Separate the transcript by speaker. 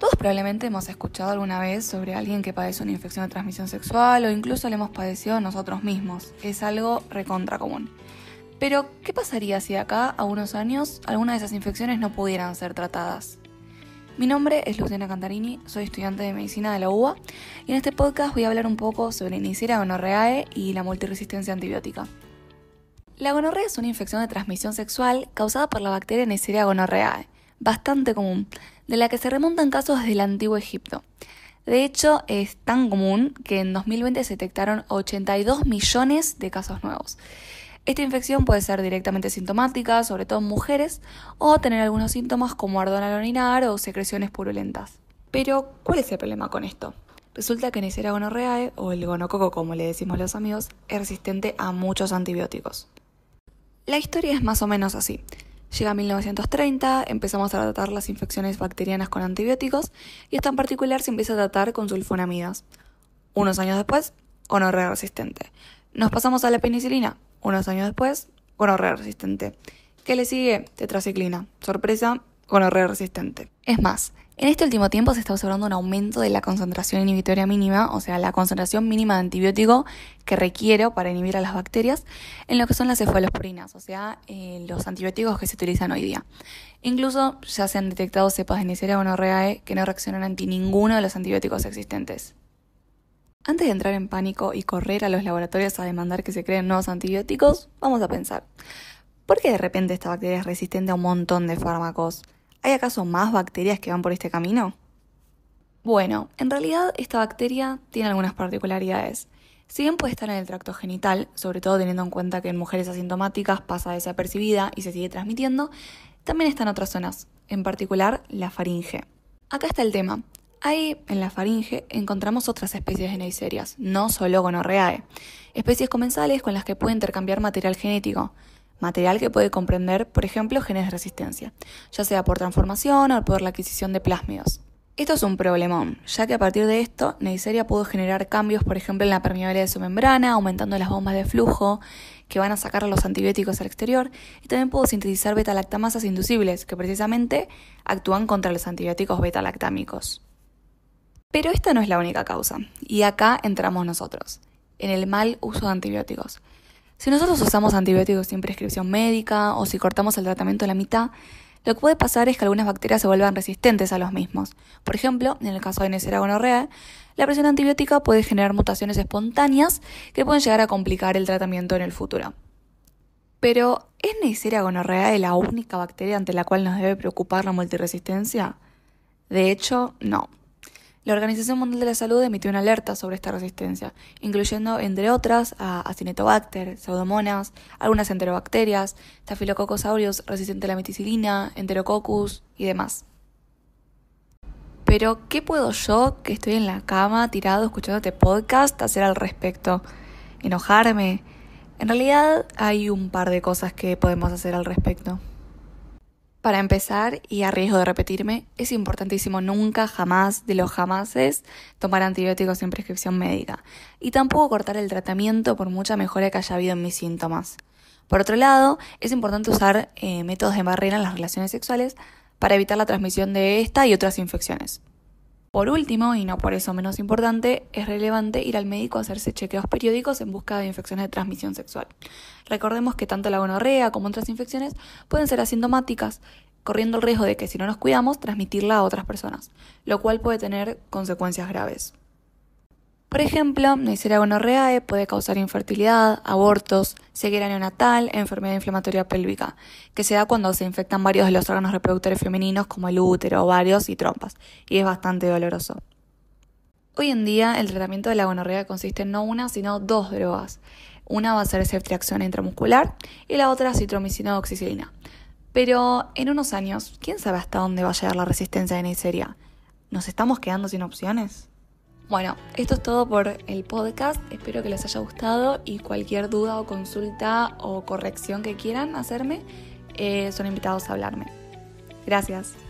Speaker 1: Todos probablemente hemos escuchado alguna vez sobre alguien que padece una infección de transmisión sexual o incluso la hemos padecido nosotros mismos. Es algo recontra común. Pero, ¿qué pasaría si acá a unos años alguna de esas infecciones no pudieran ser tratadas? Mi nombre es Luciana Cantarini, soy estudiante de medicina de la UBA y en este podcast voy a hablar un poco sobre Neisseria gonorreae y la multiresistencia antibiótica. La gonorrea es una infección de transmisión sexual causada por la bacteria Neisseria gonorreae, bastante común de la que se remontan casos del antiguo Egipto. De hecho, es tan común que en 2020 se detectaron 82 millones de casos nuevos. Esta infección puede ser directamente sintomática, sobre todo en mujeres, o tener algunos síntomas como ardor al o secreciones purulentas. Pero, ¿cuál es el problema con esto? Resulta que Neisseria gonorreae, o el gonococo como le decimos los amigos, es resistente a muchos antibióticos. La historia es más o menos así. Llega 1930, empezamos a tratar las infecciones bacterianas con antibióticos y esta en particular se empieza a tratar con sulfonamidas. Unos años después, con gonorrea resistente. Nos pasamos a la penicilina. Unos años después, con gonorrea resistente. ¿Qué le sigue? Tetraciclina. Sorpresa, Con gonorrea resistente. Es más, en este último tiempo se está observando un aumento de la concentración inhibitoria mínima, o sea, la concentración mínima de antibiótico que requiero para inhibir a las bacterias, en lo que son las cefalosporinas, o sea, eh, los antibióticos que se utilizan hoy día. Incluso ya se han detectado cepas de Neisseria gonorreae que no reaccionan ante ninguno de los antibióticos existentes. Antes de entrar en pánico y correr a los laboratorios a demandar que se creen nuevos antibióticos, vamos a pensar, ¿por qué de repente esta bacteria es resistente a un montón de fármacos? ¿Hay acaso más bacterias que van por este camino? Bueno, en realidad esta bacteria tiene algunas particularidades. Si bien puede estar en el tracto genital, sobre todo teniendo en cuenta que en mujeres asintomáticas pasa desapercibida y se sigue transmitiendo, también está en otras zonas, en particular la faringe. Acá está el tema. Ahí, en la faringe, encontramos otras especies de Neisserias, no solo gonorreae, eh. especies comensales con las que puede intercambiar material genético material que puede comprender, por ejemplo, genes de resistencia, ya sea por transformación o por la adquisición de plásmidos. Esto es un problemón, ya que a partir de esto, Neisseria pudo generar cambios, por ejemplo, en la permeabilidad de su membrana, aumentando las bombas de flujo que van a sacar los antibióticos al exterior, y también pudo sintetizar beta-lactamasas inducibles, que precisamente actúan contra los antibióticos beta-lactámicos. Pero esta no es la única causa, y acá entramos nosotros, en el mal uso de antibióticos. Si nosotros usamos antibióticos sin prescripción médica o si cortamos el tratamiento a la mitad, lo que puede pasar es que algunas bacterias se vuelvan resistentes a los mismos. Por ejemplo, en el caso de Neisseria gonorrhoeae, la presión antibiótica puede generar mutaciones espontáneas que pueden llegar a complicar el tratamiento en el futuro. Pero, ¿es Neisseria gonorrhoeae la única bacteria ante la cual nos debe preocupar la multiresistencia? De hecho, no. La Organización Mundial de la Salud emitió una alerta sobre esta resistencia, incluyendo, entre otras, a Acinetobacter, Pseudomonas, algunas enterobacterias, Staphylococcus aureus resistente a la meticilina, Enterococcus y demás. Pero, ¿qué puedo yo, que estoy en la cama tirado escuchando este podcast, hacer al respecto? ¿Enojarme? En realidad, hay un par de cosas que podemos hacer al respecto. Para empezar, y a riesgo de repetirme, es importantísimo nunca, jamás, de los jamases, tomar antibióticos sin prescripción médica. Y tampoco cortar el tratamiento por mucha mejora que haya habido en mis síntomas. Por otro lado, es importante usar eh, métodos de barrera en las relaciones sexuales para evitar la transmisión de esta y otras infecciones. Por último, y no por eso menos importante, es relevante ir al médico a hacerse chequeos periódicos en busca de infecciones de transmisión sexual. Recordemos que tanto la gonorrea como otras infecciones pueden ser asintomáticas, corriendo el riesgo de que si no nos cuidamos transmitirla a otras personas, lo cual puede tener consecuencias graves. Por ejemplo, Neisseria gonorreae eh, puede causar infertilidad, abortos, ceguera neonatal, enfermedad inflamatoria pélvica, que se da cuando se infectan varios de los órganos reproductores femeninos como el útero, ovarios y trompas, y es bastante doloroso. Hoy en día el tratamiento de la gonorrea consiste en no una, sino dos drogas. Una va a ser ceftriaxona intramuscular y la otra citromicina oxicilina. Pero en unos años, ¿quién sabe hasta dónde va a llegar la resistencia de Neisseria? ¿Nos estamos quedando sin opciones? Bueno, esto es todo por el podcast. Espero que les haya gustado y cualquier duda o consulta o corrección que quieran hacerme, eh, son invitados a hablarme. Gracias.